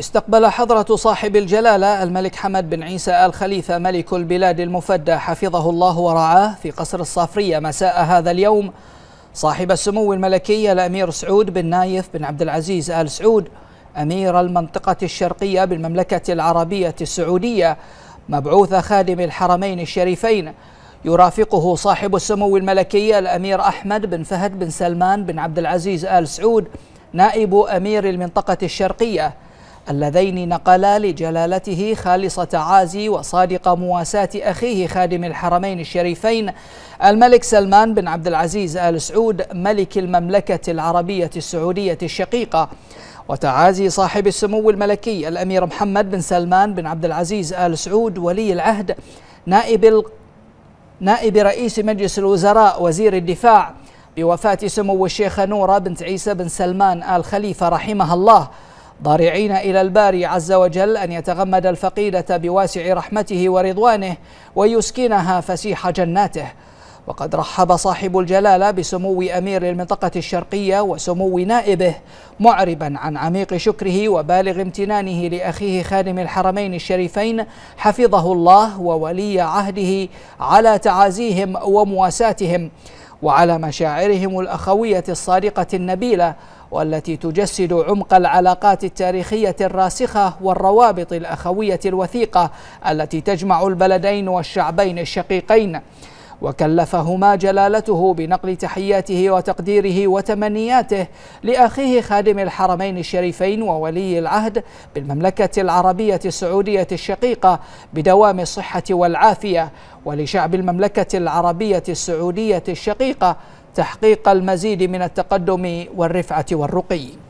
استقبل حضرة صاحب الجلالة الملك حمد بن عيسى آل خليفة ملك البلاد المفدى حفظه الله ورعاه في قصر الصافرية مساء هذا اليوم صاحب السمو الملكي الأمير سعود بن نايف بن عبد العزيز آل سعود أمير المنطقة الشرقية بالمملكة العربية السعودية مبعوث خادم الحرمين الشريفين يرافقه صاحب السمو الملكي الأمير أحمد بن فهد بن سلمان بن عبد العزيز آل سعود نائب أمير المنطقة الشرقية اللذين نقلا لجلالته خالصة عازي وصادق مواساة أخيه خادم الحرمين الشريفين الملك سلمان بن عبد العزيز آل سعود ملك المملكة العربية السعودية الشقيقة وتعازي صاحب السمو الملكي الأمير محمد بن سلمان بن عبد العزيز آل سعود ولي العهد نائب نائب رئيس مجلس الوزراء وزير الدفاع بوفاة سمو الشيخة نورة بنت عيسى بن سلمان آل خليفة رحمها الله ضارعين الى الباري عز وجل ان يتغمد الفقيده بواسع رحمته ورضوانه ويسكنها فسيح جناته وقد رحب صاحب الجلاله بسمو امير المنطقه الشرقيه وسمو نائبه معربا عن عميق شكره وبالغ امتنانه لاخيه خادم الحرمين الشريفين حفظه الله وولي عهده على تعازيهم ومواساتهم وعلى مشاعرهم الاخويه الصادقه النبيله والتي تجسد عمق العلاقات التاريخيه الراسخه والروابط الاخويه الوثيقه التي تجمع البلدين والشعبين الشقيقين وكلفهما جلالته بنقل تحياته وتقديره وتمنياته لأخيه خادم الحرمين الشريفين وولي العهد بالمملكة العربية السعودية الشقيقة بدوام الصحة والعافية ولشعب المملكة العربية السعودية الشقيقة تحقيق المزيد من التقدم والرفعة والرقي